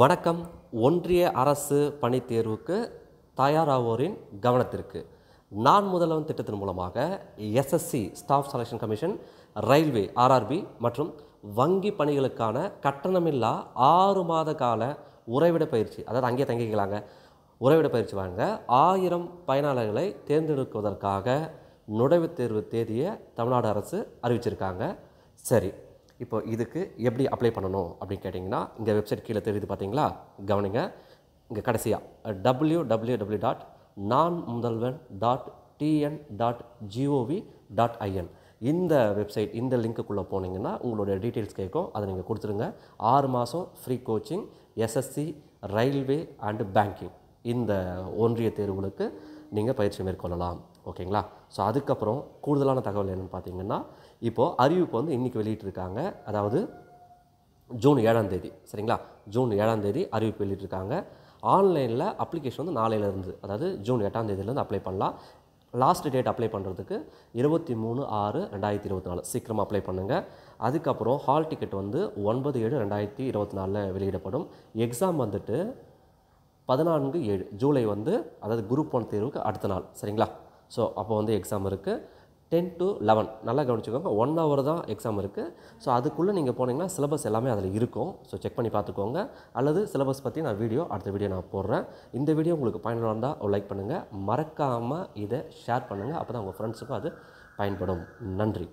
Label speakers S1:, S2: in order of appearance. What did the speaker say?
S1: வணக்கம் ஒன்றிய அரசு பணித் தேர்வுக்கு தயாராவோரின் கவனத்திற்கு நான் முதல்வன் திட்டத்தின் மூலமாக SSC staff selection commission railway RRB மற்றும் வங்கி பணிகளுக்கான கட்டணமில்லா ஆறு மாத கால உறைவிட பயிற்சி அதாவது அங்கேயே தங்கிக்கலாங்க உறைவிட பயிற்சி வாங்க ஆயிரம் பயனாளர்களை தேர்ந்தெடுக்குவதற்காக நுழைவுத் தேர்வு தேதியை தமிழ்நாடு அரசு அறிவிச்சிருக்காங்க சரி இப்போ இதுக்கு எப்படி அப்ளை பண்ணணும் அப்படின்னு கேட்டிங்கன்னா இங்கே வெப்சைட் கீழே தெரியுது பார்த்தீங்களா கவனிங்க இங்கே கடைசியாக W W W dot Naan Mudhalvan dot TN dot GOV dot IN இந்த வெப்சைட் இந்த லிங்க்குள்ளே போனீங்கன்னா உங்களுடைய டீட்டெயில்ஸ் கேட்கும் அதை நீங்கள் கொடுத்துருங்க ஆறு மாதம் free coaching SSC railway and banking இந்த ஒன்றிய தேர்வுகளுக்கு நீங்கள் பயிற்சி மேற்கொள்ளலாம் ஓகேங்களா ஸோ அதுக்கப்புறம் கூடுதலான தகவல் என்னென்னு பார்த்தீங்கன்னா இப்போது அறிவிப்பு வந்து இன்றைக்கி வெளியிட்டிருக்காங்க அதாவது ஜூன் ஏழாம் தேதி சரிங்களா ஜூன் ஏழாம் தேதி அறிவிப்பு வெளியிட்டிருக்காங்க ஆன்லைனில் அப்ளிகேஷன் வந்து நாளையிலேருந்து அதாவது ஜூன் எட்டாம் தேதியிலேருந்து அப்ளை பண்ணலாம் லாஸ்ட் டேட் அப்ளை பண்ணுறதுக்கு இருபத்தி மூணு ஆறு ரெண்டாயிரத்தி இருபத்தி நாலு சீக்கிரமாக அப்ளை பண்ணுங்கள் அதுக்கப்புறம் ஹால் டிக்கெட் வந்து ஒன்பது ஏழு ரெண்டாயிரத்தி இருபத்தி நாலில் வெளியிடப்படும் எக்ஸாம் வந்துட்டு பதினான்கு ஏழு ஜூலை வந்து அதாவது குரூப் ஒன் தேர்வுக்கு அடுத்த நாள் சரிங்களா ஸோ அப்போ வந்து எக்ஸாம் இருக்குது டென் டு லெவன் நல்லா கவனிச்சுக்கோங்க ஒன் ஹவர் தான் எக்ஸாம் இருக்குது ஸோ அதுக்குள்ளே நீங்கள் போனீங்கன்னா சிலபஸ் எல்லாமே அதில் இருக்கும் ஸோ செக் பண்ணி பார்த்துக்கோங்க அல்லது சிலபஸ் பற்றி நான் வீடியோ அடுத்த வீடியோ நான் போடுறேன் இந்த வீடியோ உங்களுக்கு பயனுள்ள இருந்தால் லைக் பண்ணுங்கள் மறக்காமல் இதை ஷேர் பண்ணுங்கள் அப்போ தான் உங்கள் ஃப்ரெண்ட்ஸுக்கும் அது பயன்படும் நன்றி